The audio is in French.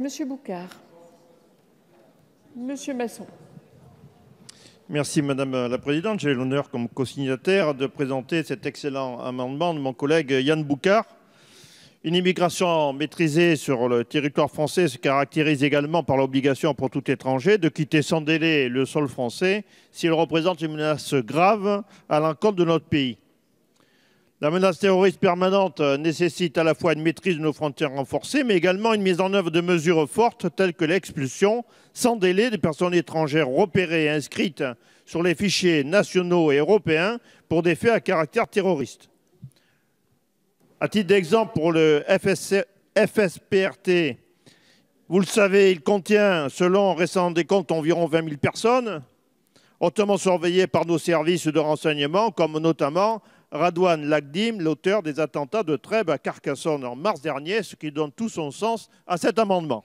Monsieur Boucard. Monsieur Masson. Merci Madame la Présidente. J'ai l'honneur comme co-signataire de présenter cet excellent amendement de mon collègue Yann Boucard. Une immigration maîtrisée sur le territoire français se caractérise également par l'obligation pour tout étranger de quitter sans délai le sol français s'il représente une menace grave à l'encontre de notre pays. La menace terroriste permanente euh, nécessite à la fois une maîtrise de nos frontières renforcées, mais également une mise en œuvre de mesures fortes telles que l'expulsion sans délai des personnes étrangères repérées et inscrites sur les fichiers nationaux et européens pour des faits à caractère terroriste. À titre d'exemple, pour le FSPRT, vous le savez, il contient, selon récent décompte, environ 20 000 personnes, hautement surveillées par nos services de renseignement, comme notamment Radouane Lagdim, l'auteur des attentats de Trèbes à Carcassonne en mars dernier, ce qui donne tout son sens à cet amendement.